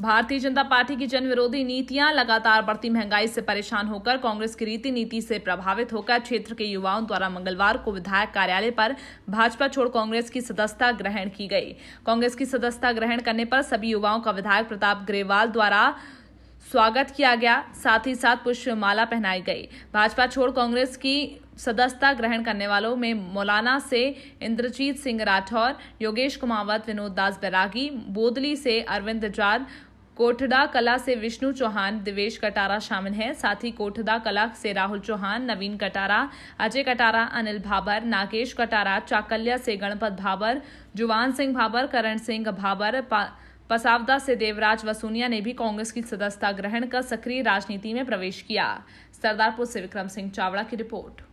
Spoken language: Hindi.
भारतीय जनता पार्टी की जनविरोधी नीतियां लगातार बढ़ती महंगाई से परेशान होकर कांग्रेस की रीति नीति से प्रभावित होकर क्षेत्र के युवाओं द्वारा मंगलवार को विधायक कार्यालय पर भाजपा छोड़ कांग्रेस की सदस्यता ग्रहण की गई कांग्रेस की सदस्यता ग्रहण करने पर सभी युवाओं का विधायक प्रताप ग्रेवाल द्वारा स्वागत किया गया साथ ही साथ पुष्पमाला पहनाई गई भाजपा छोड़ कांग्रेस की सदस्यता ग्रहण करने वालों में मौलाना से इंद्रजीत सिंह राठौर योगेश कुमावत विनोद दास बैरागी बोदली से अरविंद जाद कोठडा कला से विष्णु चौहान दिवेश कटारा शामिल हैं साथ ही कोठडा कला से राहुल चौहान नवीन कटारा अजय कटारा अनिल भाबर नागेश कटारा चाकल्या से गणपत भाबर जुवान सिंह भाबर करण सिंह भाबर पसावदा से देवराज वसूनिया ने भी कांग्रेस की सदस्यता ग्रहण कर सक्रिय राजनीति में प्रवेश किया सरदारपुर से विक्रम सिंह चावड़ा की रिपोर्ट